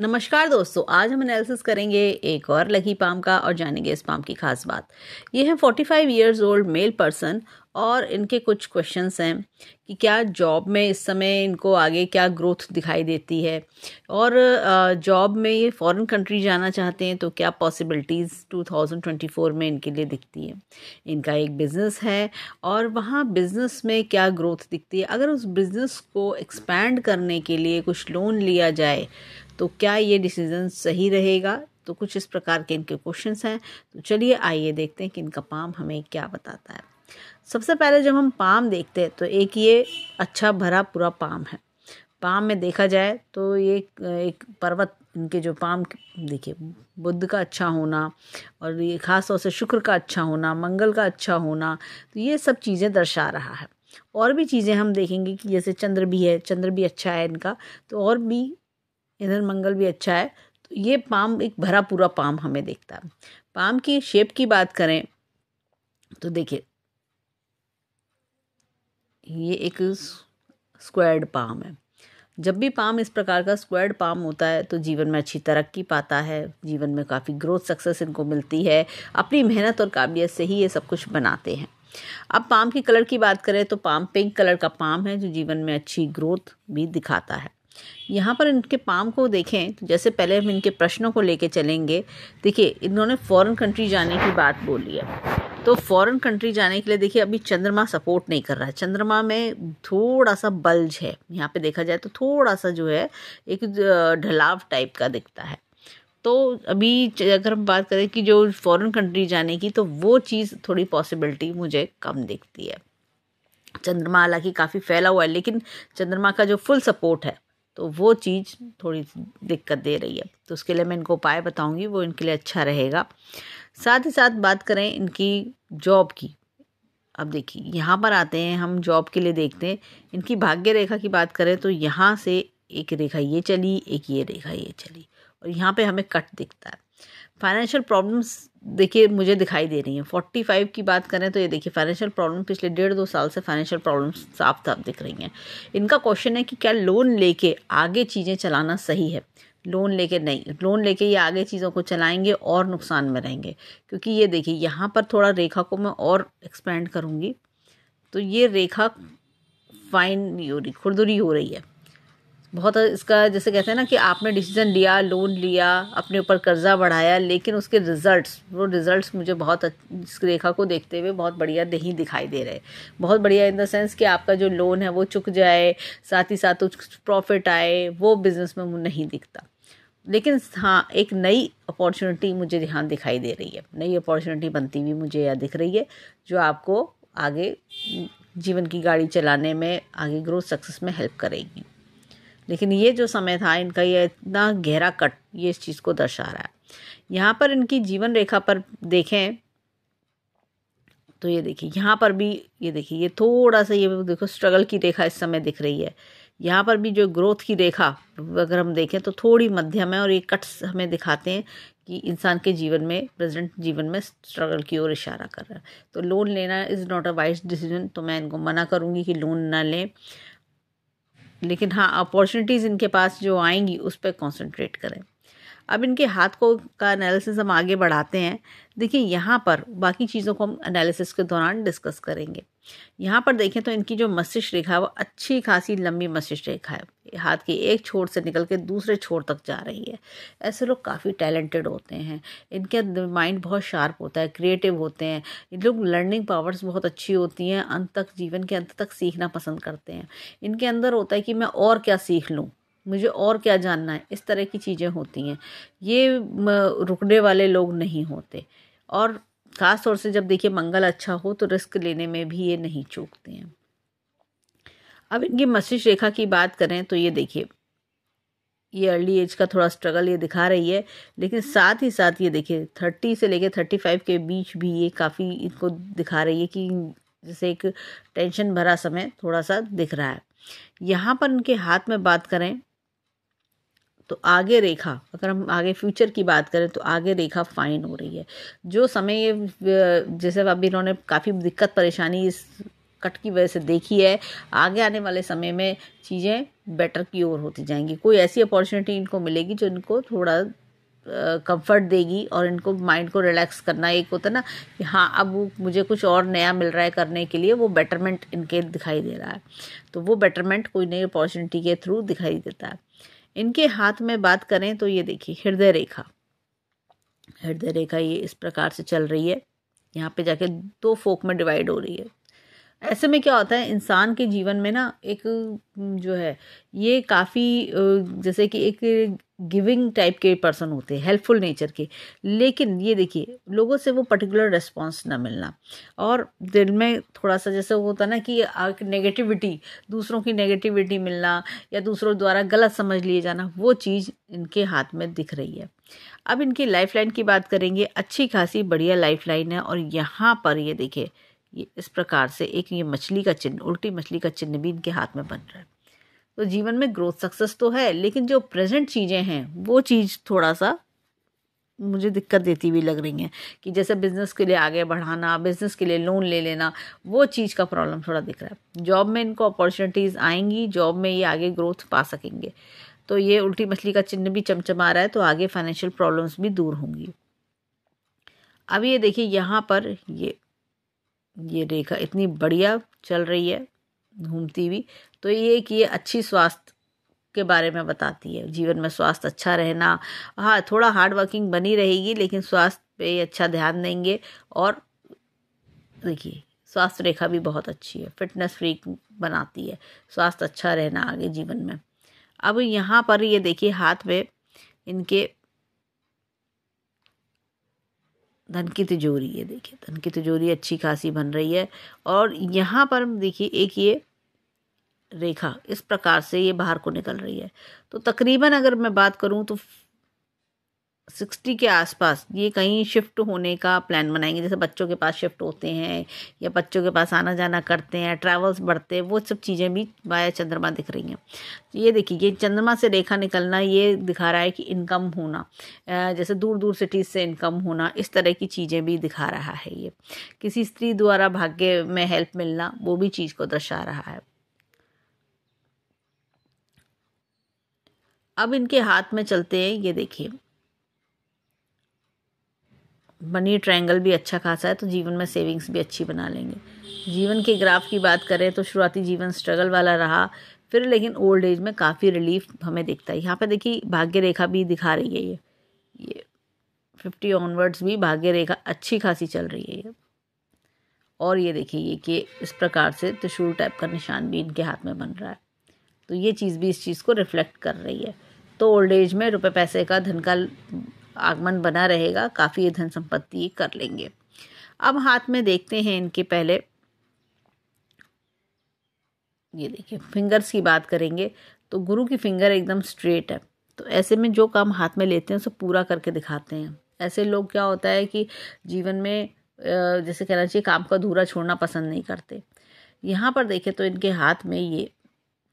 नमस्कार दोस्तों आज हम एनालिसिस करेंगे एक और लकी पाम का और जानेंगे इस पाम की खास बात ये है 45 फाइव ओल्ड मेल पर्सन और इनके कुछ क्वेश्चंस हैं कि क्या जॉब में इस समय इनको आगे क्या ग्रोथ दिखाई देती है और जॉब में ये फॉरेन कंट्री जाना चाहते हैं तो क्या पॉसिबिलिटीज़ 2024 में इनके लिए दिखती है इनका एक बिज़नेस है और वहाँ बिज़नेस में क्या ग्रोथ दिखती है अगर उस बिज़नेस को एक्सपैंड करने के लिए कुछ लोन लिया जाए तो क्या ये डिसीज़न सही रहेगा तो कुछ इस प्रकार के इनके क्वेश्चंस हैं तो चलिए आइए देखते हैं कि इनका पाम हमें क्या बताता है सबसे पहले जब हम पाम देखते हैं तो एक ये अच्छा भरा पूरा पाम है पाम में देखा जाए तो ये एक पर्वत इनके जो पाम देखिए बुद्ध का अच्छा होना और ये ख़ास तौर से शुक्र का अच्छा होना मंगल का अच्छा होना तो ये सब चीज़ें दर्शा रहा है और भी चीज़ें हम देखेंगे कि जैसे चंद्र भी है चंद्र भी अच्छा है इनका तो और भी इधर मंगल भी अच्छा है तो ये पाम एक भरा पूरा पाम हमें देखता है पाम की शेप की बात करें तो देखिए ये एक स्क्वायर्ड पाम है जब भी पाम इस प्रकार का स्क्वायर्ड पाम होता है तो जीवन में अच्छी तरक्की पाता है जीवन में काफ़ी ग्रोथ सक्सेस इनको मिलती है अपनी मेहनत और काबिलियत से ही ये सब कुछ बनाते हैं अब पाम की कलर की बात करें तो पाम पिंक कलर का पाम है जो जीवन में अच्छी ग्रोथ भी दिखाता है यहाँ पर इनके पाम को देखें तो जैसे पहले हम इनके प्रश्नों को लेके चलेंगे देखिए इन्होंने फॉरेन कंट्री जाने की बात बोली है तो फॉरेन कंट्री जाने के लिए देखिए अभी चंद्रमा सपोर्ट नहीं कर रहा है चंद्रमा में थोड़ा सा बल्ज है यहाँ पे देखा जाए तो थोड़ा सा जो है एक ढलाव टाइप का दिखता है तो अभी अगर हम बात करें कि जो फॉरेन कंट्री जाने की तो वो चीज़ थोड़ी पॉसिबिलिटी मुझे कम दिखती है चंद्रमा हालांकि काफ़ी फैला हुआ है लेकिन चंद्रमा का जो फुल सपोर्ट है तो वो चीज़ थोड़ी दिक्कत दे रही है तो उसके लिए मैं इनको उपाय बताऊंगी वो इनके लिए अच्छा रहेगा साथ ही साथ बात करें इनकी जॉब की अब देखिए यहाँ पर आते हैं हम जॉब के लिए देखते हैं इनकी भाग्य रेखा की बात करें तो यहाँ से एक रेखा ये चली एक ये रेखा ये चली और यहाँ पे हमें कट दिखता है फाइनेंशियल प्रॉब्लम्स देखिए मुझे दिखाई दे रही हैं फोर्टी फाइव की बात करें तो ये देखिए फाइनेंशियल प्रॉब्लम पिछले डेढ़ दो साल से फाइनेंशियल प्रॉब्लम्स साफ साफ दिख रही हैं इनका क्वेश्चन है कि क्या लोन लेके आगे चीज़ें चलाना सही है लोन लेके नहीं लोन लेके ये आगे चीज़ों को चलाएंगे और नुकसान में रहेंगे क्योंकि ये देखिए यहाँ पर थोड़ा रेखा को मैं और एक्सपेंड करूँगी तो ये रेखा फाइन नहीं हो रही खुरदुरी हो रही है बहुत इसका जैसे कहते हैं ना कि आपने डिसीज़न लिया लोन लिया अपने ऊपर कर्ज़ा बढ़ाया लेकिन उसके रिज़ल्ट्स वो रिज़ल्ट्स मुझे बहुत इस रेखा को देखते हुए बहुत बढ़िया नहीं दिखाई दे रहे बहुत बढ़िया इन द सेंस कि आपका जो लोन है वो चुक जाए साथ ही साथ कुछ प्रॉफिट आए वो बिज़नेस में नहीं दिखता लेकिन हाँ एक नई अपॉर्चुनिटी मुझे यहाँ दिखाई दे रही है नई अपॉर्चुनिटी बनती हुई मुझे यह दिख रही है जो आपको आगे जीवन की गाड़ी चलाने में आगे ग्रोथ सक्सेस में हेल्प करेगी लेकिन ये जो समय था इनका ये इतना गहरा कट ये इस चीज़ को दर्शा रहा है यहाँ पर इनकी जीवन रेखा पर देखें तो ये देखिए यहाँ पर भी ये देखिए ये थोड़ा सा ये देखो स्ट्रगल की रेखा इस समय दिख रही है यहाँ पर भी जो ग्रोथ की रेखा अगर हम देखें तो थोड़ी मध्यम है और ये कट्स हमें दिखाते हैं कि इंसान के जीवन में प्रेजेंट जीवन में स्ट्रगल की ओर इशारा कर रहा है तो लोन लेना is not a wise decision तो मैं इनको मना करूँगी कि लोन ना लें लेकिन हाँ अपॉर्चुनिटीज़ इनके पास जो आएंगी उस पर कॉन्सेंट्रेट करें अब इनके हाथ को का एनालिसिस हम आगे बढ़ाते हैं देखिए यहाँ पर बाकी चीज़ों को हम एनालिसिस के दौरान डिस्कस करेंगे यहाँ पर देखें तो इनकी जो मस्तिष्क रेखा है वो अच्छी खासी लंबी मस्तिष्क रेखा है हाथ के एक छोर से निकल के दूसरे छोर तक जा रही है ऐसे लोग काफ़ी टैलेंटेड होते हैं इनके माइंड बहुत शार्प होता है क्रिएटिव होते हैं इन लोग लर्निंग पावर्स बहुत अच्छी होती हैं अंत तक जीवन के अंत तक सीखना पसंद करते हैं इनके अंदर होता है कि मैं और क्या सीख लूँ मुझे और क्या जानना है इस तरह की चीज़ें होती हैं ये रुकने वाले लोग नहीं होते और ख़ास तौर से जब देखिए मंगल अच्छा हो तो रिस्क लेने में भी ये नहीं चूकते हैं अब इनकी मस्तिष्क रेखा की बात करें तो ये देखिए ये अर्ली एज का थोड़ा स्ट्रगल ये दिखा रही है लेकिन साथ ही साथ ये देखिए थर्टी से लेकर थर्टी फाइव के बीच भी ये काफ़ी इनको दिखा रही है कि जैसे एक टेंशन भरा समय थोड़ा सा दिख रहा है यहाँ पर उनके हाथ में बात करें तो आगे रेखा अगर हम आगे फ्यूचर की बात करें तो आगे रेखा फाइन हो रही है जो समय ये जैसे अभी इन्होंने काफ़ी दिक्कत परेशानी इस कट की वजह से देखी है आगे आने वाले समय में चीज़ें बेटर की ओर होती जाएंगी कोई ऐसी अपॉर्चुनिटी इनको मिलेगी जो इनको थोड़ा कंफर्ट देगी और इनको माइंड को रिलैक्स करना एक होता ना कि हाँ अब मुझे कुछ और नया मिल रहा है करने के लिए वो बेटरमेंट इनके दिखाई दे रहा है तो वो बेटरमेंट कोई नई अपॉर्चुनिटी के थ्रू दिखाई देता है इनके हाथ में बात करें तो ये देखिए हृदय रेखा हृदय रेखा ये इस प्रकार से चल रही है यहाँ पे जाके दो फोक में डिवाइड हो रही है ऐसे में क्या होता है इंसान के जीवन में ना एक जो है ये काफ़ी जैसे कि एक गिविंग टाइप के पर्सन होते हैं हेल्पफुल नेचर के लेकिन ये देखिए लोगों से वो पर्टिकुलर रेस्पॉन्स ना मिलना और दिल में थोड़ा सा जैसे होता ना कि नेगेटिविटी दूसरों की नेगेटिविटी मिलना या दूसरों द्वारा गलत समझ लिए जाना वो चीज़ इनके हाथ में दिख रही है अब इनकी लाइफ की बात करेंगे अच्छी खासी बढ़िया लाइफ है और यहाँ पर ये देखिए ये इस प्रकार से एक ये मछली का चिन्ह उल्टी मछली का चिन्ह भी इनके हाथ में बन रहा है तो जीवन में ग्रोथ सक्सेस तो है लेकिन जो प्रेजेंट चीज़ें हैं वो चीज़ थोड़ा सा मुझे दिक्कत देती हुई लग रही हैं कि जैसे बिज़नेस के लिए आगे बढ़ाना बिज़नेस के लिए लोन ले लेना वो चीज़ का प्रॉब्लम थोड़ा दिख रहा है जॉब में इनको अपॉर्चुनिटीज़ आएंगी जॉब में ये आगे ग्रोथ पा सकेंगे तो ये उल्टी मछली का चिन्ह भी चमचमा रहा है तो आगे फाइनेंशियल प्रॉब्लम्स भी दूर होंगी अब ये देखिए यहाँ पर ये ये रेखा इतनी बढ़िया चल रही है घूमती हुई तो ये कि ये अच्छी स्वास्थ्य के बारे में बताती है जीवन में स्वास्थ्य अच्छा रहना हाँ थोड़ा हार्ड वर्किंग बनी रहेगी लेकिन स्वास्थ्य पे अच्छा ध्यान देंगे और देखिए स्वास्थ्य रेखा भी बहुत अच्छी है फिटनेस फ्री बनाती है स्वास्थ्य अच्छा रहना आगे जीवन में अब यहाँ पर ये देखिए हाथ में इनके धन की तिजोरी है देखिए धन की तिजोरी अच्छी खासी बन रही है और यहाँ पर देखिए एक ये रेखा इस प्रकार से ये बाहर को निकल रही है तो तकरीबन अगर मैं बात करूँ तो सिक्सटी के आसपास ये कहीं शिफ्ट होने का प्लान बनाएंगे जैसे बच्चों के पास शिफ्ट होते हैं या बच्चों के पास आना जाना करते हैं ट्रैवल्स बढ़ते हैं वो सब चीज़ें भी बाया चंद्रमा दिख रही हैं तो ये देखिए ये चंद्रमा से रेखा निकलना ये दिखा रहा है कि इनकम होना जैसे दूर दूर सिटीज़ से इनकम होना इस तरह की चीज़ें भी दिखा रहा है ये किसी स्त्री द्वारा भाग्य में हेल्प मिलना वो भी चीज़ को दर्शा रहा है अब इनके हाथ में चलते हैं ये देखिए मनी ट्रायंगल भी अच्छा खासा है तो जीवन में सेविंग्स भी अच्छी बना लेंगे जीवन के ग्राफ की बात करें तो शुरुआती जीवन स्ट्रगल वाला रहा फिर लेकिन ओल्ड एज में काफ़ी रिलीफ हमें दिखता है यहाँ पे देखिए भाग्य रेखा भी दिखा रही है ये ये फिफ्टी ऑनवर्ड्स भी भाग्य रेखा अच्छी खासी चल रही है ये और ये देखिए ये कि इस प्रकार से त्रिशूल टाइप का निशान भी इनके हाथ में बन रहा है तो ये चीज़ भी इस चीज़ को रिफ्लेक्ट कर रही है तो ओल्ड एज में रुपए पैसे का धन का आगमन बना रहेगा काफ़ी ये धन संपत्ति कर लेंगे अब हाथ में देखते हैं इनके पहले ये देखिए फिंगर्स की बात करेंगे तो गुरु की फिंगर एकदम स्ट्रेट है तो ऐसे में जो काम हाथ में लेते हैं उसे पूरा करके दिखाते हैं ऐसे लोग क्या होता है कि जीवन में जैसे कहना चाहिए काम का अधूरा छोड़ना पसंद नहीं करते यहाँ पर देखें तो इनके हाथ में ये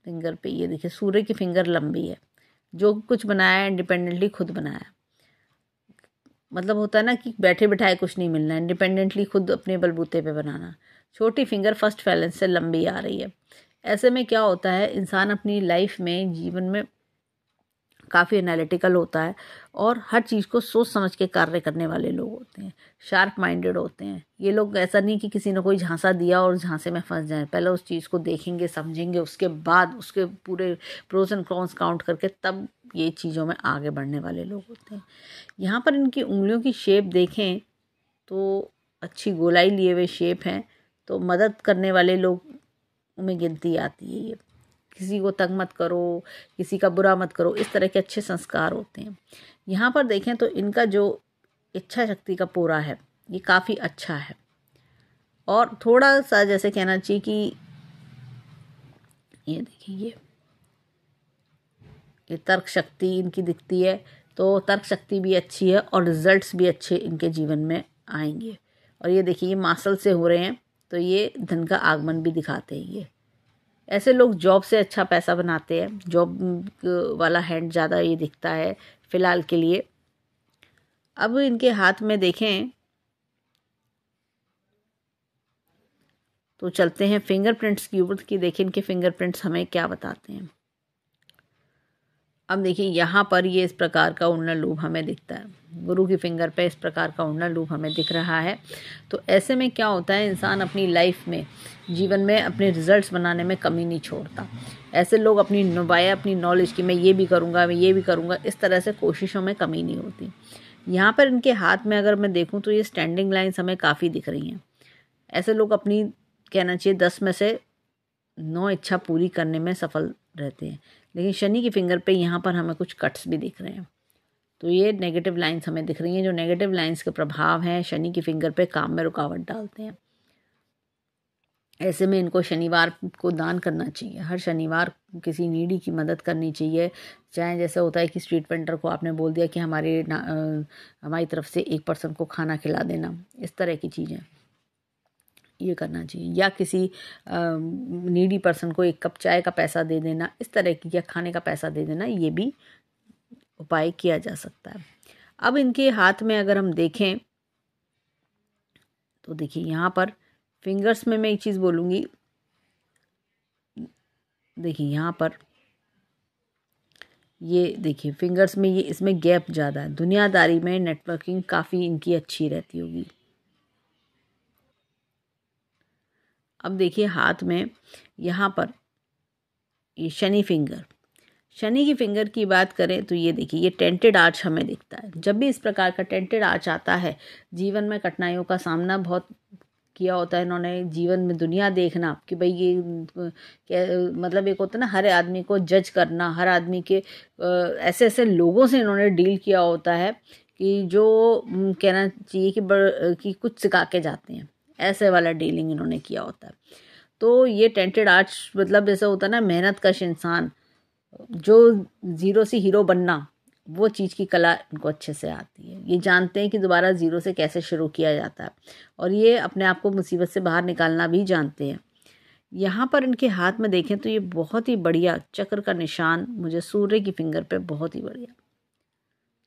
फिंगर पे ये देखिए सूर्य की फिंगर लंबी है जो कुछ बनाया है इंडिपेंडेंटली खुद बनाया मतलब होता है ना कि बैठे बिठाए कुछ नहीं मिलना इंडिपेंडेंटली खुद अपने बलबूते पे बनाना छोटी फिंगर फर्स्ट फैलेंस से लंबी आ रही है ऐसे में क्या होता है इंसान अपनी लाइफ में जीवन में काफ़ी एनालिटिकल होता है और हर चीज़ को सोच समझ के कार्य करने वाले लोग होते हैं शार्प माइंडेड होते हैं ये लोग ऐसा नहीं कि किसी ने कोई झांसा दिया और झांसे में फंस जाए पहले उस चीज़ को देखेंगे समझेंगे उसके बाद उसके पूरे प्रोज एंड क्रॉन्स काउंट करके तब ये चीज़ों में आगे बढ़ने वाले लोग होते हैं यहाँ पर इनकी उंगलियों की शेप देखें तो अच्छी गोलाई लिए हुए शेप हैं तो मदद करने वाले लोग में गिनती आती है ये किसी को तंग मत करो किसी का बुरा मत करो इस तरह के अच्छे संस्कार होते हैं यहाँ पर देखें तो इनका जो इच्छा शक्ति का पूरा है ये काफ़ी अच्छा है और थोड़ा सा जैसे कहना चाहिए कि ये देखिए ये ये तर्क शक्ति इनकी दिखती है तो तर्क शक्ति भी अच्छी है और रिजल्ट्स भी अच्छे इनके जीवन में आएंगे और ये देखिए ये मासल से हो रहे हैं तो ये धन का आगमन भी दिखाते हैं ये ऐसे लोग जॉब से अच्छा पैसा बनाते हैं जॉब वाला हैंड ज़्यादा ये दिखता है फ़िलहाल के लिए अब इनके हाथ में देखें तो चलते हैं फिंगरप्रिंट्स की ओर की देखें इनके फिंगरप्रिंट्स हमें क्या बताते हैं अब देखिए यहाँ पर ये इस प्रकार का उड़ना लूप हमें दिखता है गुरु की फिंगर पे इस प्रकार का उड़ना लूप हमें दिख रहा है तो ऐसे में क्या होता है इंसान अपनी लाइफ में जीवन में अपने रिजल्ट्स बनाने में कमी नहीं छोड़ता ऐसे लोग अपनी नुबाया अपनी नॉलेज की मैं ये भी करूँगा मैं ये भी करूँगा इस तरह से कोशिशों में कमी नहीं होती यहाँ पर इनके हाथ में अगर मैं देखूँ तो ये स्टैंडिंग लाइन्स हमें काफ़ी दिख रही हैं ऐसे लोग अपनी कहना चाहिए दस में से नौ इच्छा पूरी करने में सफल रहते हैं लेकिन शनि की फिंगर पे यहाँ पर हमें कुछ कट्स भी दिख रहे हैं तो ये नेगेटिव लाइंस हमें दिख रही हैं जो नेगेटिव लाइंस के प्रभाव हैं शनि की फिंगर पे काम में रुकावट डालते हैं ऐसे में इनको शनिवार को दान करना चाहिए हर शनिवार किसी नीडी की मदद करनी चाहिए चाहे जैसे होता है कि स्ट्रीट पेंटर को आपने बोल दिया कि हमारे हमारी तरफ से एक पर्सन को खाना खिला देना इस तरह की चीज़ें ये करना चाहिए या किसी नीडी पर्सन को एक कप चाय का पैसा दे देना इस तरह की या खाने का पैसा दे देना ये भी उपाय किया जा सकता है अब इनके हाथ में अगर हम देखें तो देखिए यहाँ पर फिंगर्स में मैं एक चीज़ बोलूँगी देखिए यहाँ पर ये देखिए फिंगर्स में ये इसमें गैप ज़्यादा है दुनियादारी में नेटवर्किंग काफ़ी इनकी अच्छी रहती होगी अब देखिए हाथ में यहाँ पर ये शनि फिंगर शनि की फिंगर की बात करें तो ये देखिए ये टेंटेड आर्च हमें दिखता है जब भी इस प्रकार का टेंटेड आर्च आता है जीवन में कठिनाइयों का सामना बहुत किया होता है इन्होंने जीवन में दुनिया देखना कि भाई ये क्या मतलब एक होता है ना हर आदमी को जज करना हर आदमी के ऐसे ऐसे लोगों से इन्होंने डील किया होता है कि जो कहना चाहिए कि बर, कि कुछ सिखा के जाते हैं ऐसे वाला डीलिंग इन्होंने किया होता है तो ये टेंटेड आर्च मतलब जैसे होता है ना मेहनत कश इंसान जो ज़ीरो से हीरो बनना वो चीज़ की कला इनको अच्छे से आती है ये जानते हैं कि दोबारा ज़ीरो से कैसे शुरू किया जाता है और ये अपने आप को मुसीबत से बाहर निकालना भी जानते हैं यहाँ पर इनके हाथ में देखें तो ये बहुत ही बढ़िया चक्र का निशान मुझे सूर्य की फिंगर पे बहुत ही बढ़िया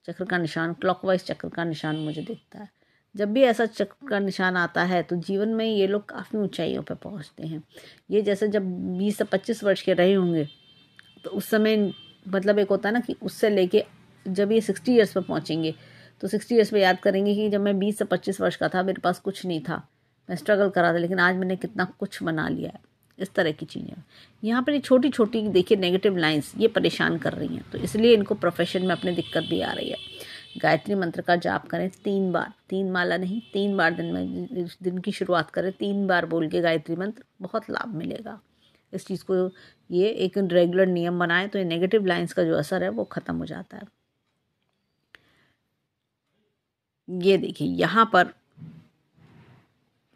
चक्र का निशान क्लॉकवाइज चक्र का निशान मुझे दिखता है जब भी ऐसा चक्र का निशान आता है तो जीवन में ये लोग काफ़ी ऊंचाइयों पर पहुंचते हैं ये जैसे जब बीस से पच्चीस वर्ष के रहे होंगे तो उस समय मतलब एक होता है ना कि उससे लेके जब ये सिक्सटी ईयर्स पर पहुँचेंगे तो सिक्सटी ईयर्स में याद करेंगे कि जब मैं बीस से पच्चीस वर्ष का था मेरे पास कुछ नहीं था मैं स्ट्रगल करा था लेकिन आज मैंने कितना कुछ बना लिया है इस तरह की चीज़ें यहाँ पर ये छोटी छोटी देखिए नेगेटिव लाइन्स ये परेशान कर रही हैं तो इसलिए इनको प्रोफेशन में अपनी दिक्कत भी आ रही है गायत्री मंत्र का जाप करें तीन बार तीन माला नहीं तीन बार दिन में दिन की शुरुआत करें तीन बार बोल के गायत्री मंत्र बहुत लाभ मिलेगा इस चीज़ को ये एक रेगुलर नियम बनाएं तो ये नेगेटिव लाइन्स का जो असर है वो ख़त्म हो जाता है ये देखिए यहाँ पर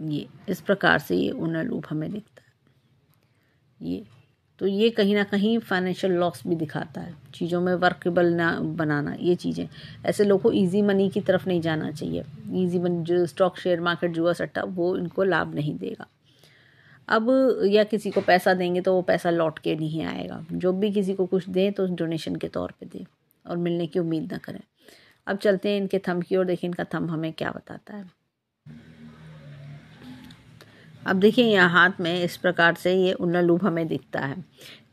ये इस प्रकार से ये ऊना लूप हमें दिखता है ये तो ये कहीं ना कहीं फाइनेंशियल लॉस भी दिखाता है चीज़ों में वर्केबल ना बनाना ये चीज़ें ऐसे लोगों को ईजी मनी की तरफ नहीं जाना चाहिए ईजी मनी जो स्टॉक शेयर मार्केट जुआ सट्टा वो इनको लाभ नहीं देगा अब या किसी को पैसा देंगे तो वो पैसा लौट के नहीं आएगा जो भी किसी को कुछ दें तो डोनेशन के तौर पर दें और मिलने की उम्मीद ना करें अब चलते हैं इनके थम की ओर देखें इनका थम हमें क्या बताता है अब देखिए यहाँ हाथ में इस प्रकार से ये उन्ना लूप हमें दिखता है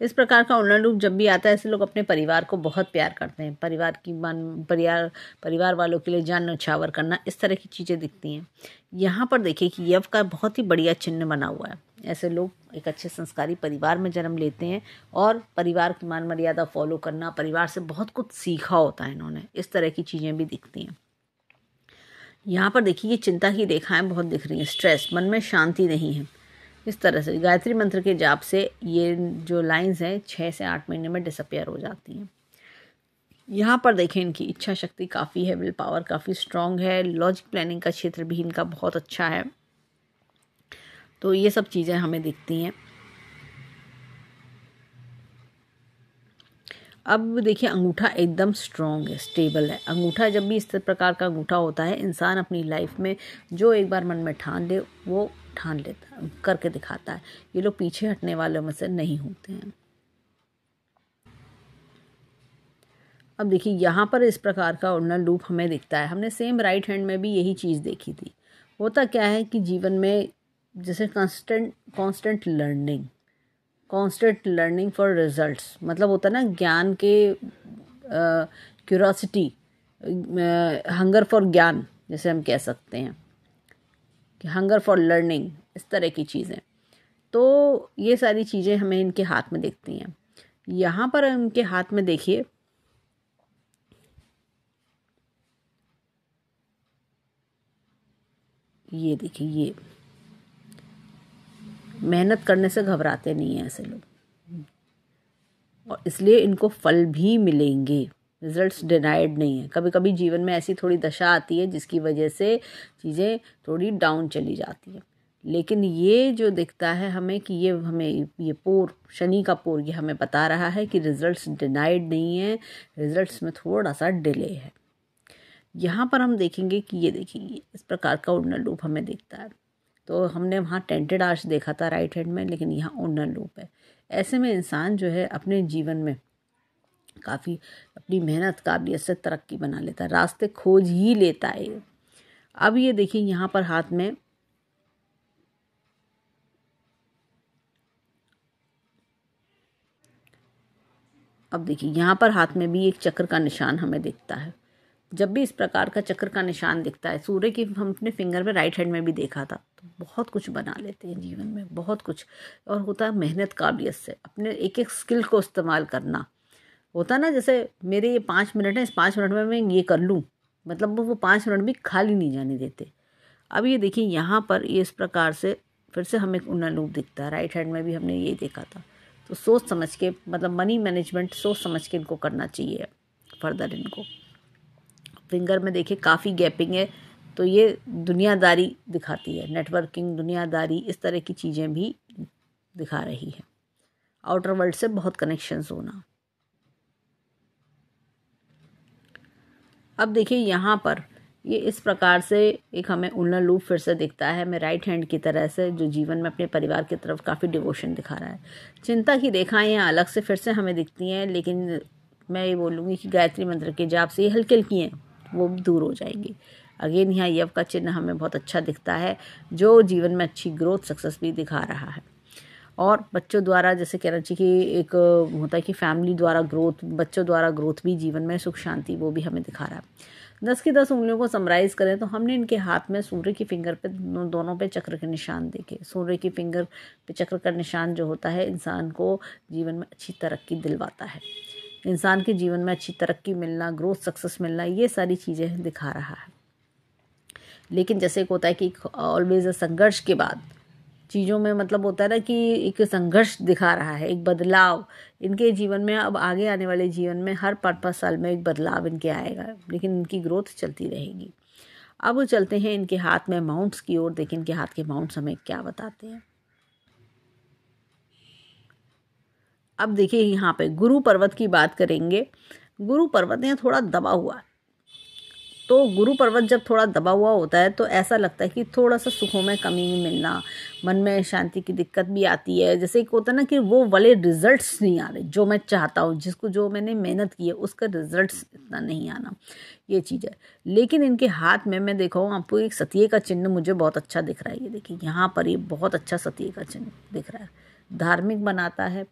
इस प्रकार का उन्ना लूप जब भी आता है ऐसे लोग अपने परिवार को बहुत प्यार करते हैं परिवार की मान परिवार परिवार वालों के लिए जान नछावर करना इस तरह की चीज़ें दिखती हैं यहाँ पर देखिए कि यव का बहुत ही बढ़िया चिन्ह बना हुआ है ऐसे लोग एक अच्छे संस्कारी परिवार में जन्म लेते हैं और परिवार की मान मर्यादा फॉलो करना परिवार से बहुत कुछ सीखा होता है इन्होंने इस तरह की चीज़ें भी दिखती हैं यहाँ पर देखिए ये चिंता की रेखाएं बहुत दिख रही हैं स्ट्रेस मन में शांति नहीं है इस तरह से गायत्री मंत्र के जाप से ये जो लाइंस हैं छः से आठ महीने में डिसअपेयर हो जाती हैं यहाँ पर देखें इनकी इच्छा शक्ति काफ़ी है विल पावर काफ़ी स्ट्रांग है लॉजिक प्लानिंग का क्षेत्र भी इनका बहुत अच्छा है तो ये सब चीज़ें हमें दिखती हैं अब देखिए अंगूठा एकदम स्ट्रॉन्ग है स्टेबल है अंगूठा जब भी इस प्रकार का अंगूठा होता है इंसान अपनी लाइफ में जो एक बार मन में ठान ले वो ठान लेता करके दिखाता है ये लोग पीछे हटने वालों में से नहीं होते हैं अब देखिए यहाँ पर इस प्रकार का उड़ना लूप हमें दिखता है हमने सेम राइट हैंड में भी यही चीज़ देखी थी होता क्या है कि जीवन में जैसे constant constant learning constant learning for result मतलब होता है ना ज्ञान के क्यूरोसिटी हंगर फॉर ज्ञान जैसे हम कह सकते हैं कि हंगर फॉर लर्निंग इस तरह की चीज़ें तो ये सारी चीज़ें हमें इनके हाथ में देखती हैं यहाँ पर इनके हाथ में देखिए ये देखिए ये मेहनत करने से घबराते नहीं हैं ऐसे लोग और इसलिए इनको फल भी मिलेंगे रिजल्ट्स डिनाइड नहीं है कभी कभी जीवन में ऐसी थोड़ी दशा आती है जिसकी वजह से चीज़ें थोड़ी डाउन चली जाती हैं लेकिन ये जो दिखता है हमें कि ये हमें ये पोर शनि का पोर ये हमें बता रहा है कि रिजल्ट्स डिनाइड नहीं है रिजल्ट्स में थोड़ा सा डिले है यहाँ पर हम देखेंगे कि ये देखेंगे इस प्रकार का उन्नल रूप हमें दिखता है तो हमने वहाँ टेंटेड आर्च देखा था राइट हैंड में लेकिन यहाँ ओनर लूप है ऐसे में इंसान जो है अपने जीवन में काफ़ी अपनी मेहनत काबिलियत से तरक्की बना लेता है रास्ते खोज ही लेता है अब ये देखिए यहाँ पर हाथ में अब देखिए यहाँ पर हाथ में भी एक चक्र का निशान हमें दिखता है जब भी इस प्रकार का चक्र का निशान दिखता है सूर्य की हम अपने फिंगर में राइट हैंड में भी देखा था तो बहुत कुछ बना लेते हैं जीवन में बहुत कुछ और होता है मेहनत काबिलियत से अपने एक एक स्किल को इस्तेमाल करना होता है ना जैसे मेरे ये पाँच मिनट हैं इस पाँच मिनट में मैं ये कर लूँ मतलब वो पाँच मिनट भी खाली नहीं जाने देते अब ये देखिए यहाँ पर ये इस प्रकार से फिर से हमें उन्ना लूप दिखता है राइट हैंड में भी हमने ये देखा था तो सोच समझ के मतलब मनी मैनेजमेंट सोच समझ के इनको करना चाहिए फर्दर इनको फिंगर में देखिए काफ़ी गैपिंग है तो ये दुनियादारी दिखाती है नेटवर्किंग दुनियादारी इस तरह की चीज़ें भी दिखा रही है आउटर वर्ल्ड से बहुत कनेक्शन होना अब देखिए यहाँ पर ये इस प्रकार से एक हमें उलना लूप फिर से दिखता है हमें राइट हैंड की तरह से जो जीवन में अपने परिवार की तरफ काफ़ी डिवोशन दिखा रहा है चिंता की रेखाएं अलग से फिर से हमें दिखती हैं लेकिन मैं ये बोलूँगी कि गायत्री मंत्र के जाप से ये हल्की हल्की हैं वो दूर हो जाएंगी अगेन यहाँ यव का चिन्ह हमें बहुत अच्छा दिखता है जो जीवन में अच्छी ग्रोथ सक्सेस भी दिखा रहा है और बच्चों द्वारा जैसे कहना चाहिए कि एक होता है कि फैमिली द्वारा ग्रोथ बच्चों द्वारा ग्रोथ भी जीवन में सुख शांति वो भी हमें दिखा रहा है दस की दस उंगलियों को समराइज़ करें तो हमने इनके हाथ में सूर्य की फिंगर पे दोनों पे चक्र के निशान देखे सूर्य की फिंगर पे चक्र का निशान जो होता है इंसान को जीवन में अच्छी तरक्की दिलवाता है इंसान के जीवन में अच्छी तरक्की मिलना ग्रोथ सक्सेस मिलना ये सारी चीज़ें दिखा रहा है लेकिन जैसे एक होता है कि ऑलवेज अ संघर्ष के बाद चीज़ों में मतलब होता है ना कि एक संघर्ष दिखा रहा है एक बदलाव इनके जीवन में अब आगे आने वाले जीवन में हर पाँच पाँच साल में एक बदलाव इनके आएगा लेकिन इनकी ग्रोथ चलती रहेगी अब चलते हैं इनके हाथ में माउंट्स की ओर देखें इनके हाथ के माउंट्स हमें क्या बताते हैं अब देखिए यहाँ पे गुरु पर्वत की बात करेंगे गुरु पर्वत यहाँ थोड़ा दबा हुआ है तो गुरु पर्वत जब थोड़ा दबा हुआ होता है तो ऐसा लगता है कि थोड़ा सा सुखों में कमी मिलना मन में शांति की दिक्कत भी आती है जैसे एक होता है ना कि वो वाले रिजल्ट्स नहीं आ रहे जो मैं चाहता हूँ जिसको जो मैंने मेहनत की है उसका रिजल्ट्स इतना नहीं आना ये चीज़ है लेकिन इनके हाथ में मैं देखा हूँ आपको एक सतीय का चिन्ह मुझे बहुत अच्छा दिख रहा है ये देखिए यहाँ पर ये बहुत अच्छा सतीय का चिन्ह दिख रहा है धार्मिक बनाता है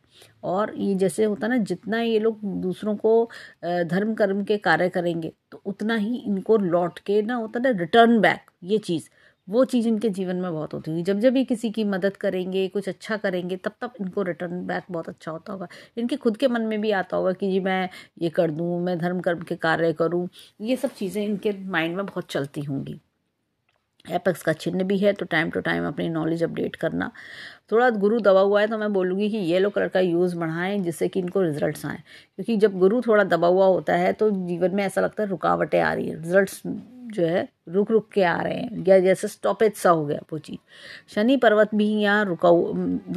और ये जैसे होता है ना जितना ये लोग दूसरों को धर्म कर्म के कार्य करेंगे तो उतना ही इनको लौट के ना होता ना रिटर्न बैक ये चीज़ वो चीज़ इनके जीवन में बहुत होती होगी जब जब ये किसी की मदद करेंगे कुछ अच्छा करेंगे तब तब इनको रिटर्न बैक बहुत अच्छा होता होगा इनके खुद के मन में भी आता होगा कि जी मैं ये कर दूँ मैं धर्म कर्म के कार्य करूँ ये सब चीज़ें इनके माइंड में बहुत चलती होंगी एपेक्स का चिन्ह भी है तो टाइम टू टाइम अपनी नॉलेज अपडेट करना थोड़ा गुरु दबा हुआ है तो मैं बोलूँगी कि येलो कलर का यूज़ बढ़ाएं जिससे कि इनको रिजल्ट्स आएँ क्योंकि जब गुरु थोड़ा दबा हुआ होता है तो जीवन में ऐसा लगता है रुकावटें आ रही है रिजल्ट्स जो है रुक रुक के आ रहे हैं या जैसे स्टॉपेज सा हो गया वो चीज़ शनि पर्वत भी यहाँ रुका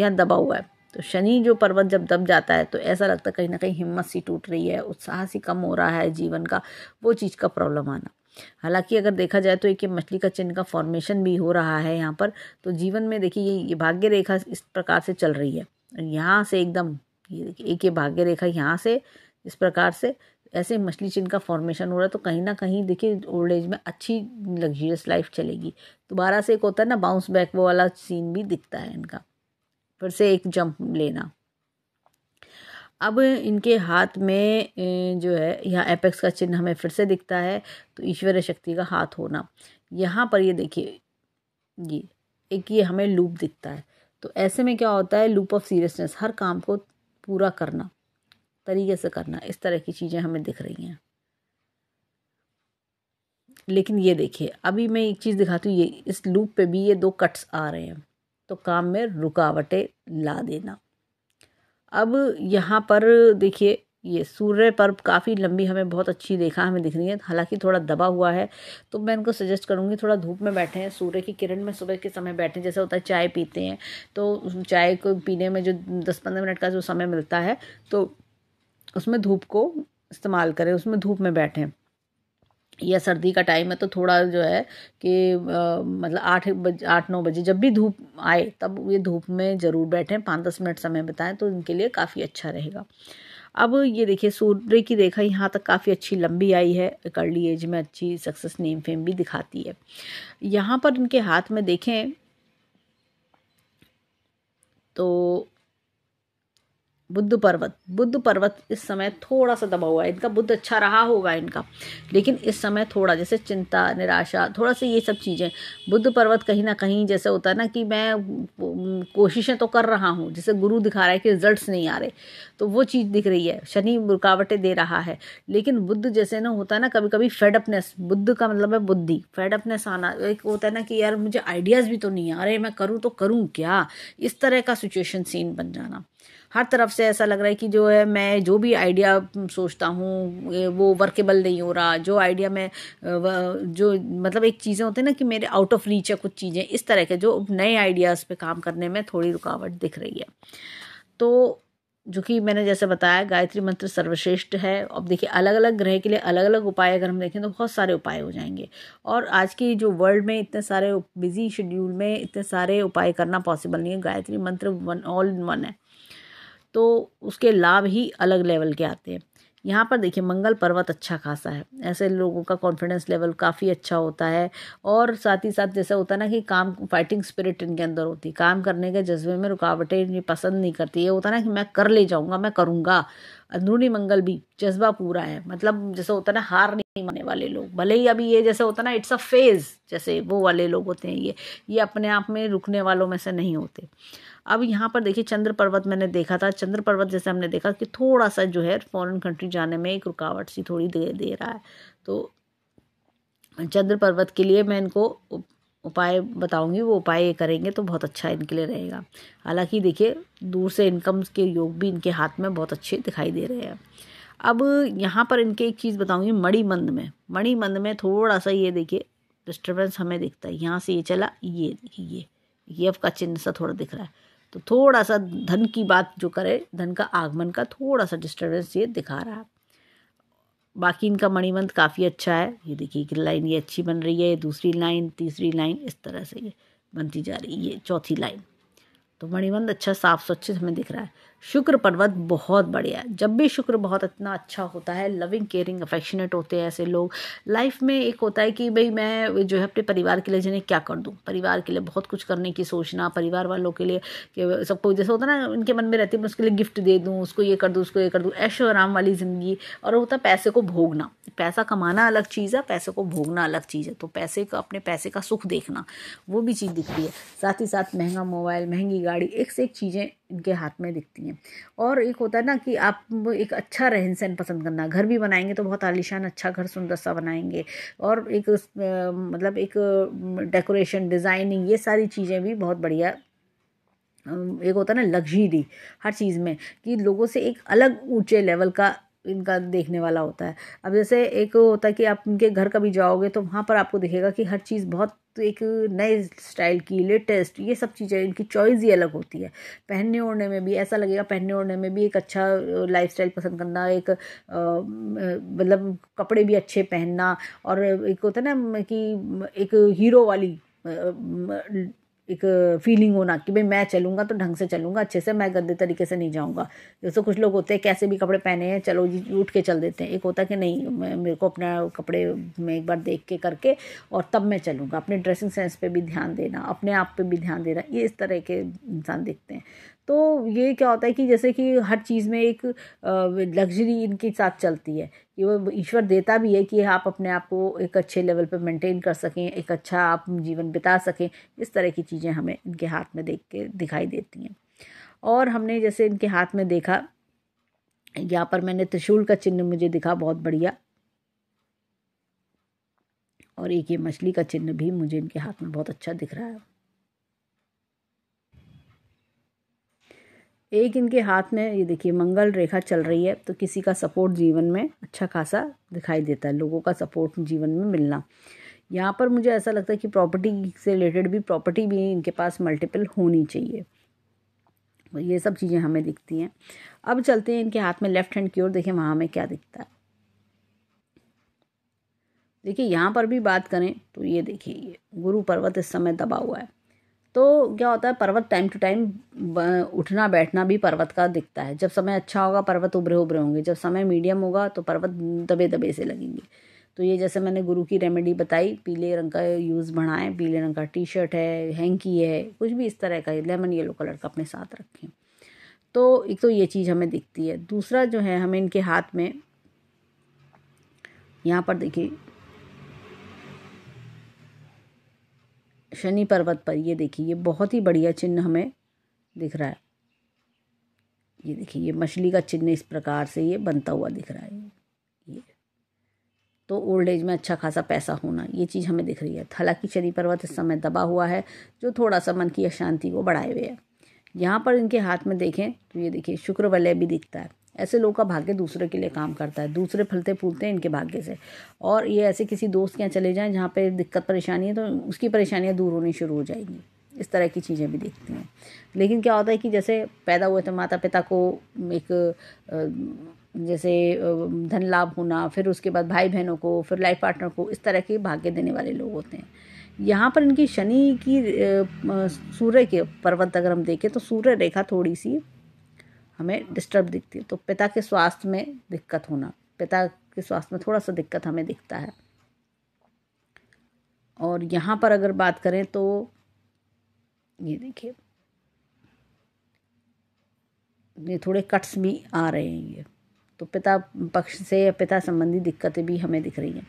यहाँ दबा हुआ है तो शनि जो पर्वत जब दब जाता है तो ऐसा लगता है कहीं ना कहीं हिम्मत सी टूट रही है उत्साह सी कम हो रहा है जीवन का वो चीज़ का प्रॉब्लम आना हालांकि अगर देखा जाए तो एक मछली का चिन्ह का फॉर्मेशन भी हो रहा है यहाँ पर तो जीवन में देखिए ये भाग्य रेखा इस प्रकार से चल रही है यहाँ से एकदम ये देखिए एक ये भाग्य रेखा यहाँ से इस प्रकार से ऐसे मछली चिन्ह का फॉर्मेशन हो रहा है तो कहीं ना कहीं देखिए ओल्ड एज में अच्छी लग्जरियस लाइफ चलेगी दोबारा से एक होता है ना बाउंस बैक वो वाला सीन भी दिखता है इनका फिर से एक जंप लेना अब इनके हाथ में जो है यहाँ एपेक्स का चिन्ह हमें फिर से दिखता है तो ईश्वर शक्ति का हाथ होना यहाँ पर ये देखिए ये एक ये हमें लूप दिखता है तो ऐसे में क्या होता है लूप ऑफ सीरियसनेस हर काम को पूरा करना तरीके से करना इस तरह की चीज़ें हमें दिख रही हैं लेकिन ये देखिए अभी मैं एक चीज़ दिखाती हूँ ये इस लूप पे भी ये दो कट्स आ रहे हैं तो काम में रुकावटें ला देना अब यहाँ पर देखिए ये सूर्य पर्व काफ़ी लंबी हमें बहुत अच्छी रेखा हमें दिख रही है हालांकि थोड़ा दबा हुआ है तो मैं इनको सजेस्ट करूँगी थोड़ा धूप में बैठें सूर्य की किरण में सुबह के समय बैठें जैसे होता है चाय पीते हैं तो चाय को पीने में जो दस पंद्रह मिनट का जो समय मिलता है तो उसमें धूप को इस्तेमाल करें उसमें धूप में बैठें या सर्दी का टाइम है तो थोड़ा जो है कि मतलब आठ बज आठ नौ बजे जब भी धूप आए तब ये धूप में ज़रूर बैठें पाँच दस मिनट समय बताएं तो इनके लिए काफ़ी अच्छा रहेगा अब ये देखिए सूर्य की रेखा यहाँ तक काफ़ी अच्छी लंबी आई है अर्ली एज में अच्छी सक्सेस नेम फेम भी दिखाती है यहाँ पर इनके हाथ में देखें तो बुद्ध पर्वत बुद्ध पर्वत इस समय थोड़ा सा दबा हुआ है इनका बुद्ध अच्छा रहा होगा इनका लेकिन इस समय थोड़ा जैसे चिंता निराशा थोड़ा सा ये सब चीज़ें बुद्ध पर्वत कहीं ना कहीं जैसे होता है ना कि मैं कोशिशें तो कर रहा हूँ जैसे गुरु दिखा रहा है कि रिजल्ट नहीं आ रहे तो वो चीज़ दिख रही है शनि रुकावटें दे रहा है लेकिन बुद्ध जैसे ना होता है ना कभी कभी फेडअपनेस बुद्ध का मतलब है बुद्धि फेडअपनेस आना एक होता है ना कि यार मुझे आइडियाज़ भी तो नहीं आ रहे मैं करूँ तो करूँ क्या इस तरह का सिचुएशन सीन बन जाना हर तरफ से ऐसा लग रहा है कि जो है मैं जो भी आइडिया सोचता हूँ वो वर्केबल नहीं हो रहा जो आइडिया मैं जो मतलब एक चीज़ें होती है ना कि मेरे आउट ऑफ रीच है कुछ चीज़ें इस तरह के जो नए आइडियाज़ पे काम करने में थोड़ी रुकावट दिख रही है तो जो कि मैंने जैसे बताया गायत्री मंत्र सर्वश्रेष्ठ है अब देखिए अलग अलग ग्रह के लिए अलग अलग उपाय अगर हम देखें तो बहुत सारे उपाय हो जाएंगे और आज की जो वर्ल्ड में इतने सारे बिजी शेड्यूल में इतने सारे उपाय करना पॉसिबल नहीं है गायत्री मंत्र वन ऑल इन वन है तो उसके लाभ ही अलग लेवल के आते हैं यहाँ पर देखिए मंगल पर्वत अच्छा खासा है ऐसे लोगों का कॉन्फिडेंस लेवल काफ़ी अच्छा होता है और साथ ही साथ जैसा होता है ना कि काम फाइटिंग स्पिरिट इनके अंदर होती है काम करने के जज्बे में रुकावटें पसंद नहीं करती ये होता ना कि मैं कर ले जाऊँगा मैं करूँगा अंदरूनी मंगल भी जज्बा पूरा है मतलब जैसे होता है ना हार नहीं माने वाले लोग भले ही अभी ये जैसे होता है ना इट्स अ फेज जैसे वो वाले लोग होते हैं ये ये अपने आप में रुकने वालों में से नहीं होते अब यहाँ पर देखिए चंद्र पर्वत मैंने देखा था चंद्र पर्वत जैसे हमने देखा कि थोड़ा सा जो है फॉरेन कंट्री जाने में एक रुकावट सी थोड़ी दे दे रहा है तो चंद्र पर्वत के लिए मैं इनको उपाय बताऊंगी वो उपाय ये करेंगे तो बहुत अच्छा इनके लिए रहेगा हालांकि देखिए दूर से इनकम के योग भी इनके हाथ में बहुत अच्छे दिखाई दे रहे हैं अब यहाँ पर इनके एक चीज़ बताऊंगी मणिमंद में मणिमंद में थोड़ा सा ये देखिए डिस्टर्बेंस हमें दिखता है यहाँ से ये चला ये देखिए ये ये का चिन्ह सा थोड़ा दिख रहा है तो थोड़ा सा धन की बात जो करे धन का आगमन का थोड़ा सा डिस्टर्बेंस ये दिखा रहा है बाकी इनका मणिमंत काफ़ी अच्छा है ये देखिए कि लाइन ये अच्छी बन रही है दूसरी लाइन तीसरी लाइन इस तरह से ये बनती जा रही है ये चौथी लाइन तो मणिमंत अच्छा साफ स्वच्छ हमें दिख रहा है शुक्र पर्वत बहुत बढ़िया है जब भी शुक्र बहुत इतना अच्छा होता है लविंग केयरिंग अफेक्शनेट होते हैं ऐसे लोग लाइफ में एक होता है कि भाई मैं जो है अपने परिवार के लिए जिन्हें क्या कर दूँ परिवार के लिए बहुत कुछ करने की सोचना परिवार वालों के लिए कि सबको जैसे होता है ना उनके मन में रहती है मैं उसके लिए गिफ्ट दे दूँ उसको ये कर दूँ उसको ये कर दूँ ऐशो आराम वाली ज़िंदगी और होता है पैसे को भोगना पैसा कमाना अलग चीज़ है पैसे को भोगना अलग चीज़ है तो पैसे का अपने पैसे का सुख देखना वो भी चीज़ दिखती है साथ ही साथ महंगा मोबाइल महंगी गाड़ी एक से एक चीज़ें इनके हाथ में दिखती हैं और एक होता है ना कि आप एक अच्छा रहन सहन पसंद करना घर भी बनाएंगे तो बहुत आलिशान अच्छा घर सुंदर सा बनाएंगे और एक मतलब एक डेकोरेशन डिज़ाइनिंग ये सारी चीज़ें भी बहुत बढ़िया एक होता है ना लग्जरी हर चीज़ में कि लोगों से एक अलग ऊंचे लेवल का इनका देखने वाला होता है अब जैसे एक होता है कि आप उनके घर कभी जाओगे तो वहाँ पर आपको दिखेगा कि हर चीज़ बहुत एक नए स्टाइल की लेटेस्ट ये सब चीज़ें इनकी चॉइस ही अलग होती है पहनने ओढ़ने में भी ऐसा लगेगा पहनने ओढ़ने में भी एक अच्छा लाइफ स्टाइल पसंद करना एक मतलब कपड़े भी अच्छे पहनना और एक होता है ना कि एक हीरो वाली एक फीलिंग होना कि भाई मैं चलूँगा तो ढंग से चलूँगा अच्छे से मैं गंदे तरीके से नहीं जाऊँगा जैसे कुछ लोग होते हैं कैसे भी कपड़े पहने हैं चलो जी उठ के चल देते हैं एक होता है कि नहीं मेरे को अपना कपड़े में एक बार देख के करके और तब मैं चलूँगा अपने ड्रेसिंग सेंस पर भी ध्यान देना अपने आप पर भी ध्यान देना ये इस तरह के इंसान देखते हैं तो ये क्या होता है कि जैसे कि हर चीज़ में एक लग्जरी इनके साथ चलती है कि वो ईश्वर देता भी है कि आप अपने आप को एक अच्छे लेवल पर मेंटेन कर सकें एक अच्छा आप जीवन बिता सकें इस तरह की चीज़ें हमें इनके हाथ में देख के दिखाई देती हैं और हमने जैसे इनके हाथ में देखा यहाँ पर मैंने त्रिशूल का चिन्ह मुझे दिखा बहुत बढ़िया और एक ये मछली का चिन्ह भी मुझे इनके हाथ में बहुत अच्छा दिख रहा है एक इनके हाथ में ये देखिए मंगल रेखा चल रही है तो किसी का सपोर्ट जीवन में अच्छा खासा दिखाई देता है लोगों का सपोर्ट जीवन में मिलना यहाँ पर मुझे ऐसा लगता है कि प्रॉपर्टी से रिलेटेड भी प्रॉपर्टी भी इनके पास मल्टीपल होनी चाहिए तो ये सब चीज़ें हमें दिखती हैं अब चलते हैं इनके हाथ में लेफ्ट हैंड की ओर देखें वहाँ हमें क्या दिखता है देखिए यहाँ पर भी बात करें तो ये देखिए ये गुरु पर्वत इस समय दबा हुआ है तो क्या होता है पर्वत टाइम टू टाइम उठना बैठना भी पर्वत का दिखता है जब समय अच्छा होगा पर्वत उभरे उभरे होंगे जब समय मीडियम होगा तो पर्वत दबे दबे से लगेंगे तो ये जैसे मैंने गुरु की रेमेडी बताई पीले रंग का यूज़ बढ़ाएं पीले रंग का टी शर्ट है हैंकी है कुछ भी इस तरह का लेमन येलो कलर का अपने साथ रखें तो एक तो ये चीज़ हमें दिखती है दूसरा जो है हमें इनके हाथ में यहाँ पर देखिए शनि पर्वत पर ये देखिए ये बहुत ही बढ़िया चिन्ह हमें दिख रहा है ये देखिए ये मछली का चिन्ह इस प्रकार से ये बनता हुआ दिख रहा है ये तो ओल्ड एज में अच्छा खासा पैसा होना ये चीज़ हमें दिख रही है हालांकि शनि पर्वत इस समय दबा हुआ है जो थोड़ा सा मन की अशांति को बढ़ाए हुए है यहाँ पर इनके हाथ में देखें तो ये देखिए शुक्र वलय भी दिखता है ऐसे लोगों का भाग्य दूसरे के लिए काम करता है दूसरे फलते फूलते हैं इनके भाग्य से और ये ऐसे किसी दोस्त के यहाँ चले जाएँ जहाँ पर दिक्कत परेशानी है तो उसकी परेशानियाँ दूर होनी शुरू हो जाएंगी इस तरह की चीज़ें भी देखती हैं लेकिन क्या होता है कि जैसे पैदा हुए तो माता पिता को एक जैसे धन लाभ होना फिर उसके बाद भाई बहनों को फिर लाइफ पार्टनर को इस तरह के भाग्य देने वाले लोग होते हैं यहाँ पर इनकी शनि की सूर्य के पर्वत अगर हम देखें तो सूर्य रेखा थोड़ी सी हमें डिस्टर्ब दिखती है तो पिता के स्वास्थ्य में दिक्कत होना पिता के स्वास्थ्य में थोड़ा सा दिक्कत हमें दिखता है और यहाँ पर अगर बात करें तो ये देखिए ये थोड़े कट्स भी आ रहे हैं ये तो पिता पक्ष से या पिता संबंधी दिक्कतें भी हमें दिख रही हैं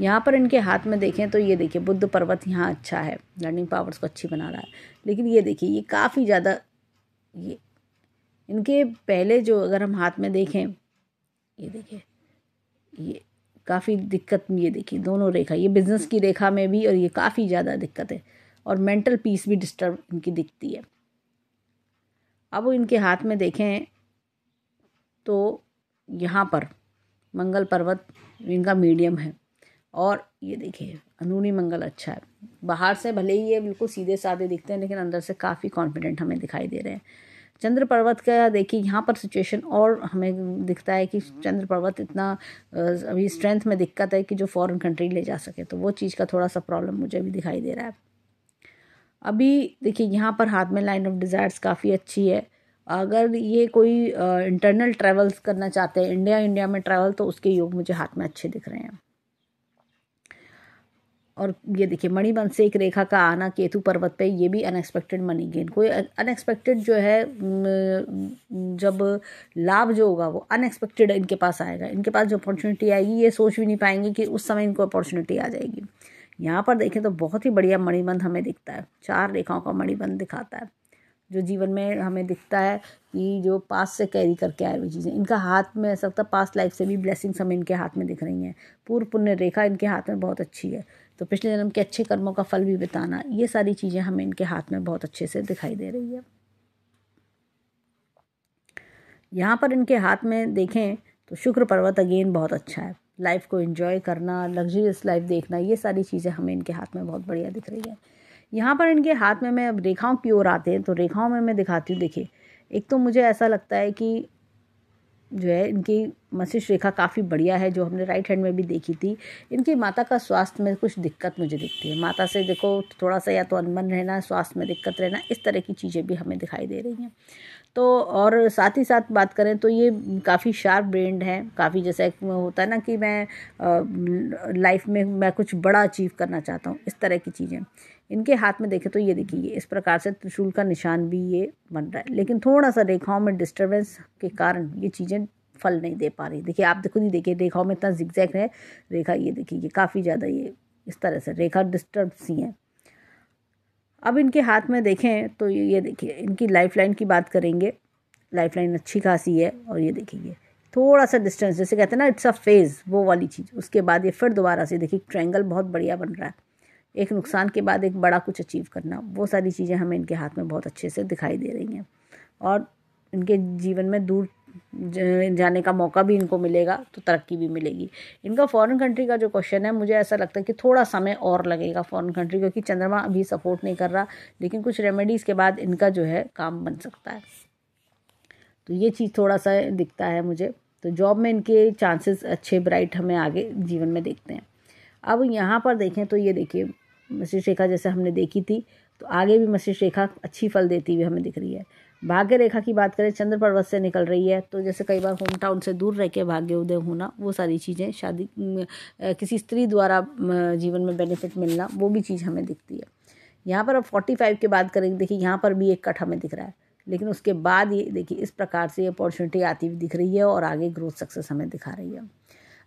यहाँ पर इनके हाथ में देखें तो ये देखिए बुद्ध पर्वत यहाँ अच्छा है लर्निंग पावर्स को अच्छी बना रहा है लेकिन ये देखिए ये काफ़ी ज़्यादा ये इनके पहले जो अगर हम हाथ में देखें ये देखिए ये काफ़ी दिक्कत ये देखिए दोनों रेखा ये बिज़नेस की रेखा में भी और ये काफ़ी ज़्यादा दिक्कत है और मेंटल पीस भी डिस्टर्ब इनकी दिखती है अब वो इनके हाथ में देखें तो यहाँ पर मंगल पर्वत इनका मीडियम है और ये देखिए अंदरूनी मंगल अच्छा है बाहर से भले ही ये बिल्कुल सीधे साधे दिखते हैं लेकिन अंदर से काफ़ी कॉन्फिडेंट हमें दिखाई दे रहे हैं चंद्र पर्वत का देखिए यहाँ पर सिचुएशन और हमें दिखता है कि चंद्र पर्वत इतना अभी स्ट्रेंथ में दिक्कत है कि जो फॉरेन कंट्री ले जा सके तो वो चीज़ का थोड़ा सा प्रॉब्लम मुझे अभी दिखाई दे रहा है अभी देखिए यहाँ पर हाथ में लाइन ऑफ डिज़ायर्स काफ़ी अच्छी है अगर ये कोई इंटरनल ट्रैवल्स करना चाहते हैं इंडिया इंडिया में ट्रैवल तो उसके योग मुझे हाथ में अच्छे दिख रहे हैं और ये देखिए मणिबन से एक रेखा का आना केतु पर्वत पे ये भी अनएक्सपेक्टेड मनी गेन कोई अनएक्सपेक्टेड जो है जब लाभ जो होगा वो अनएक्सपेक्टेड इनके पास आएगा इनके पास जो अपॉर्चुनिटी आएगी ये सोच भी नहीं पाएंगे कि उस समय इनको अपॉर्चुनिटी आ जाएगी यहाँ पर देखें तो बहुत ही बढ़िया मणिबंध हमें दिखता है चार रेखाओं का मणिबंध दिखाता है जो जीवन में हमें दिखता है कि जो पास से कैरी करके आए हुई चीज़ें इनका हाथ में ऐसा लगता है पास्ट लाइफ से भी ब्लेसिंग्स हमें इनके हाथ में दिख रही हैं पूर्व पुण्य रेखा इनके हाथ में बहुत अच्छी है तो पिछले जन्म के अच्छे कर्मों का फल भी बिताना ये सारी चीज़ें हमें इनके हाथ में बहुत अच्छे से दिखाई दे रही है यहाँ पर इनके हाथ में देखें तो शुक्र पर्वत अगेन बहुत अच्छा है लाइफ को इन्जॉय करना लग्जरियस लाइफ देखना ये सारी चीज़ें हमें इनके हाथ में बहुत बढ़िया दिख रही है यहाँ पर इनके हाथ में मैं अब रेखाओं की ओर आते हैं तो रेखाओं में मैं दिखाती हूँ देखिए एक तो मुझे ऐसा लगता है कि जो है इनकी मस्तिष्क रेखा काफ़ी बढ़िया है जो हमने राइट हैंड में भी देखी थी इनकी माता का स्वास्थ्य में कुछ दिक्कत मुझे दिखती है माता से देखो थोड़ा सा या तो अनबन रहना स्वास्थ्य में दिक्कत रहना इस तरह की चीज़ें भी हमें दिखाई दे रही हैं तो और साथ ही साथ बात करें तो ये काफ़ी शार्प ब्रेंड है काफ़ी जैसे होता है ना कि मैं लाइफ में मैं कुछ बड़ा अचीव करना चाहता हूँ इस तरह की चीज़ें इनके हाथ में देखें तो ये देखिए इस प्रकार से त्रिशूल का निशान भी ये बन रहा है लेकिन थोड़ा सा रेखाओं में डिस्टर्बेंस के कारण ये चीज़ें फल नहीं दे पा रही देखिए आप देखो नहीं देखिए रेखाओं में इतना जिक्जैक है रेखा ये देखिए ये काफ़ी ज़्यादा ये इस तरह से रेखा डिस्टर्ब सी हैं अब इनके हाथ में देखें तो ये देखिए इनकी लाइफ लाइन की बात करेंगे लाइफ लाइन अच्छी खासी है और ये देखिए थोड़ा सा डिस्टेंस जैसे कहते हैं ना इट्स अ फेज़ वो वाली चीज़ उसके बाद ये फिर दोबारा से देखिए ट्रैंगल बहुत बढ़िया बन रहा है एक नुकसान के बाद एक बड़ा कुछ अचीव करना वो सारी चीज़ें हमें इनके हाथ में बहुत अच्छे से दिखाई दे रही हैं और इनके जीवन में दूर जाने का मौका भी इनको मिलेगा तो तरक्की भी मिलेगी इनका फॉरेन कंट्री का जो क्वेश्चन है मुझे ऐसा लगता है कि थोड़ा समय और लगेगा फॉरेन कंट्री क्योंकि चंद्रमा अभी सपोर्ट नहीं कर रहा लेकिन कुछ रेमेडीज़ के बाद इनका जो है काम बन सकता है तो ये चीज़ थोड़ा सा दिखता है मुझे तो जॉब में इनके चांसेस अच्छे ब्राइट हमें आगे जीवन में देखते हैं अब यहाँ पर देखें तो ये देखिए मसी रेखा जैसे हमने देखी थी तो आगे भी मसी रेखा अच्छी फल देती हुई हमें दिख रही है भाग्य रेखा की बात करें चंद्र पर्वत से निकल रही है तो जैसे कई बार होम टाउन से दूर रह के भाग्य उदय होना वो सारी चीज़ें शादी किसी स्त्री द्वारा जीवन में बेनिफिट मिलना वो भी चीज़ हमें दिखती है यहाँ पर अब फोर्टी फाइव की बात करेंगे देखिए यहाँ पर भी एक कट हमें दिख रहा है लेकिन उसके बाद ये देखिए इस प्रकार से अपॉर्चुनिटी आती हुई दिख रही है और आगे ग्रोथ सक्सेस हमें दिखा रही है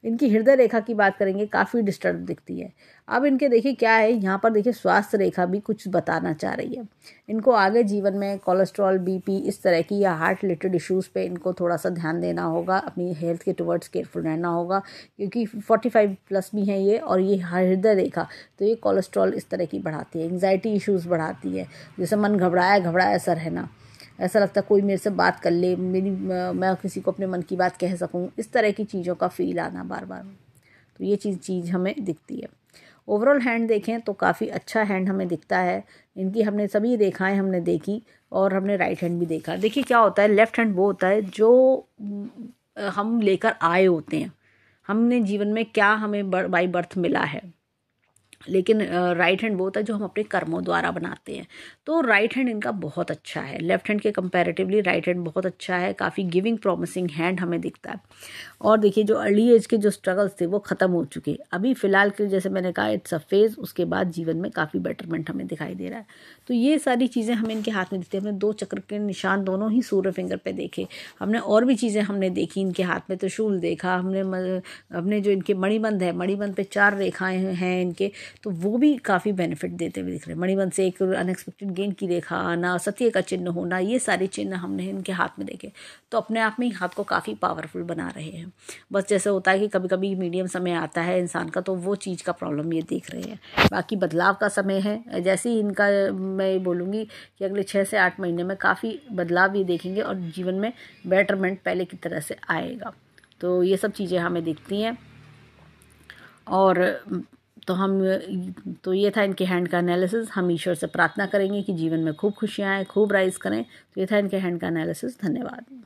इनकी हृदय रेखा की बात करेंगे काफ़ी डिस्टर्ब दिखती है अब इनके देखिए क्या है यहाँ पर देखिए स्वास्थ्य रेखा भी कुछ बताना चाह रही है इनको आगे जीवन में कोलेस्ट्रॉल बीपी इस तरह की या हार्ट रिलेटेड इश्यूज़ पे इनको थोड़ा सा ध्यान देना होगा अपनी हेल्थ के टुवर्ड्स केयरफुल रहना होगा क्योंकि फोर्टी फाइव प्लस भी हैं ये और ये हृदय रेखा तो ये कोलेस्ट्रॉल इस तरह की बढ़ाती है एंगजाइटी इशूज़ बढ़ाती है जैसे मन घबराया घबराया सा रहना ऐसा लगता है कोई मेरे से बात कर ले मेरी मैं किसी को अपने मन की बात कह सकूँ इस तरह की चीज़ों का फील आना बार बार तो ये चीज़ चीज़ हमें दिखती है ओवरऑल हैंड देखें तो काफ़ी अच्छा हैंड हमें दिखता है इनकी हमने सभी रेखाएं हमने देखी और हमने राइट हैंड भी देखा देखिए क्या होता है लेफ्ट हैंड वो होता है जो हम लेकर आए होते हैं हमने जीवन में क्या हमें बाई बर्थ मिला है लेकिन राइट हैंड वो होता है जो हम अपने कर्मों द्वारा बनाते हैं तो राइट हैंड इनका बहुत अच्छा है लेफ्ट हैंड के कंपैरेटिवली राइट हैंड बहुत अच्छा है काफ़ी गिविंग प्रॉमिसिंग हैंड हमें दिखता है और देखिए जो अर्ली एज के जो स्ट्रगल्स थे वो ख़त्म हो चुके अभी फ़िलहाल के जैसे मैंने कहा इट्स अ फेज़ उसके बाद जीवन में काफ़ी बेटरमेंट हमें दिखाई दे रहा है तो ये सारी चीज़ें हमें इनके हाथ में दिखती है हमने दो चक्र के निशान दोनों ही सूर्य फिंगर पर देखे हमने और भी चीज़ें हमने देखी इनके हाथ में त्रिशूल देखा हमने हमने जो इनके मणिबंध है मणिबंध पर चार रेखाएँ हैं इनके तो वो भी काफ़ी बेनिफिट देते हुए दिख रहे हैं मणिबन से एक अनएक्सपेक्टेड गेंद की रेखा आना सत्य का चिन्ह होना ये सारे चिन्ह हमने इनके हाथ में देखे तो अपने आप में ही हाथ को काफ़ी पावरफुल बना रहे हैं बस जैसे होता है कि कभी कभी मीडियम समय आता है इंसान का तो वो चीज़ का प्रॉब्लम ये देख रहे हैं बाकी बदलाव का समय है जैसे ही इनका मैं ये बोलूँगी कि अगले छः से आठ महीने में काफ़ी बदलाव ये देखेंगे और जीवन में बेटरमेंट पहले की तरह से आएगा तो ये सब चीज़ें हमें दिखती हैं और तो हम तो ये था इनके हैंड का एनालिसिस हम ईश्वर से प्रार्थना करेंगे कि जीवन में खूब खुशियाँ आएँ खूब राइज करें तो ये था इनके हैंड का एनालिसिस धन्यवाद